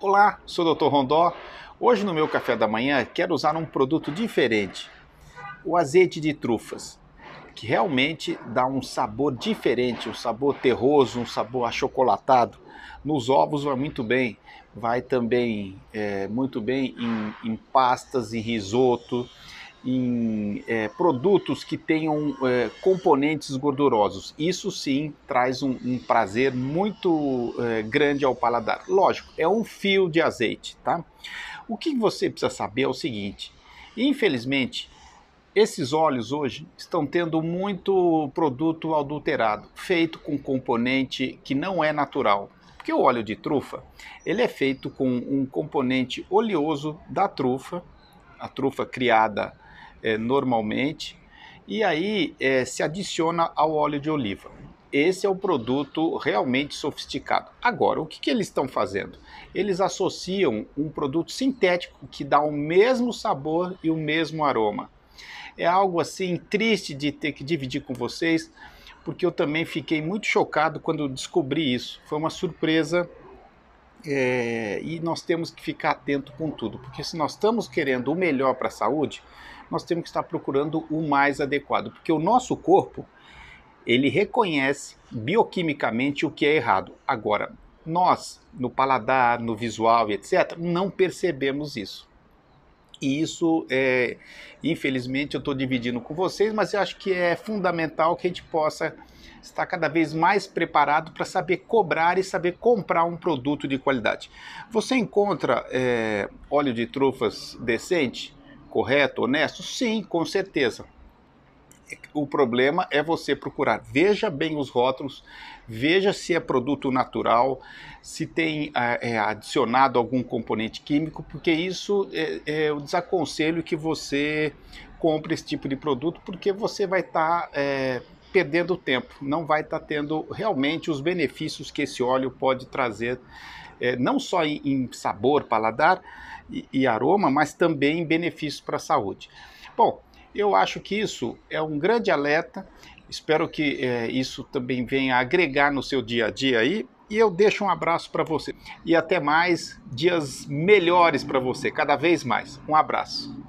Olá, sou o Dr. Rondó. Hoje no meu café da manhã quero usar um produto diferente, o azeite de trufas, que realmente dá um sabor diferente, um sabor terroso, um sabor achocolatado. Nos ovos vai muito bem, vai também é, muito bem em, em pastas, em risoto em é, produtos que tenham é, componentes gordurosos. Isso sim traz um, um prazer muito é, grande ao paladar. Lógico, é um fio de azeite, tá? O que você precisa saber é o seguinte: infelizmente, esses óleos hoje estão tendo muito produto adulterado, feito com componente que não é natural. Porque o óleo de trufa, ele é feito com um componente oleoso da trufa, a trufa criada é, normalmente. E aí é, se adiciona ao óleo de oliva. Esse é o produto realmente sofisticado. Agora, o que, que eles estão fazendo? Eles associam um produto sintético que dá o mesmo sabor e o mesmo aroma. É algo assim triste de ter que dividir com vocês, porque eu também fiquei muito chocado quando descobri isso. Foi uma surpresa é, e nós temos que ficar atento com tudo, porque se nós estamos querendo o melhor para a saúde, nós temos que estar procurando o mais adequado, porque o nosso corpo ele reconhece bioquimicamente o que é errado. Agora, nós, no paladar, no visual, etc., não percebemos isso. E isso, é, infelizmente, eu estou dividindo com vocês, mas eu acho que é fundamental que a gente possa estar cada vez mais preparado para saber cobrar e saber comprar um produto de qualidade. Você encontra é, óleo de trufas decente, correto, honesto? Sim, com certeza o problema é você procurar. Veja bem os rótulos, veja se é produto natural, se tem é, é, adicionado algum componente químico, porque isso é, é, eu desaconselho que você compre esse tipo de produto, porque você vai estar. Tá, é, perdendo tempo, não vai estar tá tendo realmente os benefícios que esse óleo pode trazer, é, não só em, em sabor, paladar e, e aroma, mas também benefícios para a saúde. Bom, eu acho que isso é um grande alerta. Espero que é, isso também venha agregar no seu dia a dia aí. E eu deixo um abraço para você. E até mais dias melhores para você, cada vez mais. Um abraço.